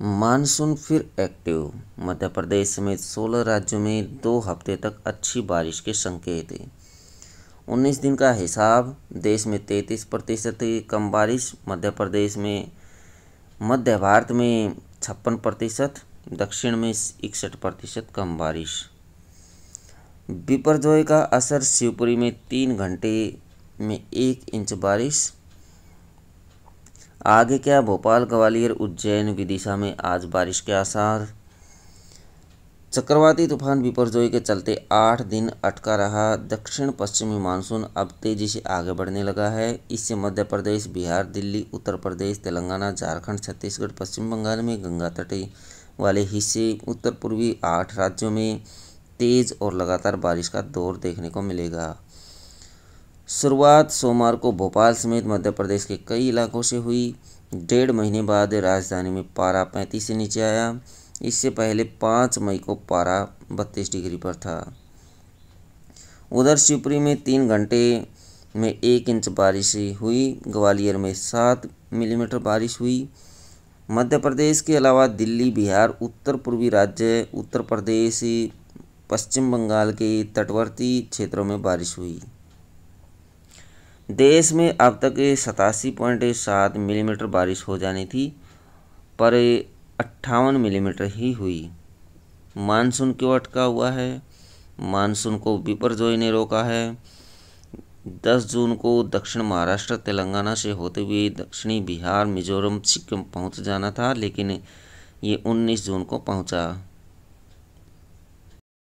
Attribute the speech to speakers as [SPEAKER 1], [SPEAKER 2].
[SPEAKER 1] monsoon फिर active मध्य प्रदेश समेत 16 राज्यों में दो हफ्ते तक अच्छी बारिश के संकेत हैं 19 दिन का हिसाब देश में 33 प्रतिशत कम बारिश मध्य प्रदेश में मध्य भारत में छप्पन प्रतिशत दक्षिण में इकसठ प्रतिशत कम बारिश विपरजोय का असर शिवपुरी में तीन घंटे में एक इंच बारिश आगे क्या भोपाल ग्वालियर उज्जैन विदिशा में आज बारिश के आसार चक्रवाती तूफान विपरजोई के चलते आठ दिन अटका रहा दक्षिण पश्चिमी मानसून अब तेजी से आगे बढ़ने लगा है इससे मध्य प्रदेश बिहार दिल्ली उत्तर प्रदेश तेलंगाना झारखंड छत्तीसगढ़ पश्चिम बंगाल में गंगा तटे वाले हिस्से उत्तर पूर्वी आठ राज्यों में तेज़ और लगातार बारिश का दौर देखने को मिलेगा शुरुआत सोमवार को भोपाल समेत मध्य प्रदेश के कई इलाकों से हुई डेढ़ महीने बाद राजधानी में पारा पैंतीस से नीचे आया इससे पहले पाँच मई को पारा बत्तीस डिग्री पर था उधर शिवपुरी में तीन घंटे में एक इंच बारिश हुई ग्वालियर में सात मिलीमीटर बारिश हुई मध्य प्रदेश के अलावा दिल्ली बिहार उत्तर पूर्वी राज्य उत्तर प्रदेश पश्चिम बंगाल के तटवर्ती क्षेत्रों में बारिश हुई देश में अब तक सतासी पॉइंट सात मिलीमीटर बारिश हो जानी थी पर अट्ठावन मिलीमीटर ही हुई मानसून क्यों अटका हुआ है मानसून को विपरजोई ने रोका है 10 जून को दक्षिण महाराष्ट्र तेलंगाना से होते हुए दक्षिणी बिहार मिजोरम सिक्किम पहुंच जाना था लेकिन ये 19 जून को पहुंचा